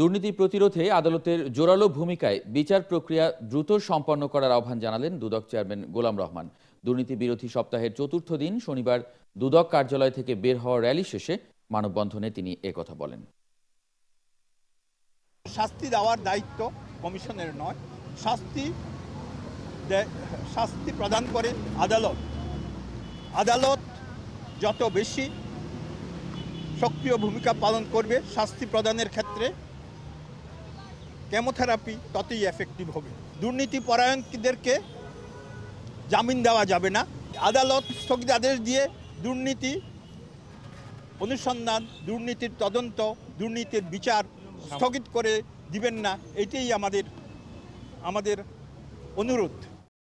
দুর্নীতি প্রতিরোধে আদালতের জোরালো ভূমিকায় বিচার প্রক্রিয়া দ্রুত সম্পন্ন করার আহ্বান জানালেন দুদক চেয়ারম্যান গোলাম রহমান দুর্নীতি বিরোধী সপ্তাহের চতুর্থ দিন শনিবার দুদক কার্যালয় থেকে বের হওয়া র্যালি শেষে মানববন্ধনে তিনি কথা বলেন শাস্তি দেওয়ার দায়িত্ব কমিশনের নয় শাস্তি শাস্তি প্রদান করে আদালত আদালত যত বেশি সক্রিয় ভূমিকা পালন করবে শাস্তি প্রদানের ক্ষেত্রে কেমোথেরাপি ততই এফেক্টিভ হবে দুর্নীতি পরায়ণদেরকে জামিন দেওয়া যাবে না আদালত স্থগিতাদেশ দিয়ে দুর্নীতি অনুসন্ধান দুর্নীতির তদন্ত দুর্নীতির বিচার স্থগিত করে দিবেন না এটাই আমাদের আমাদের অনুরোধ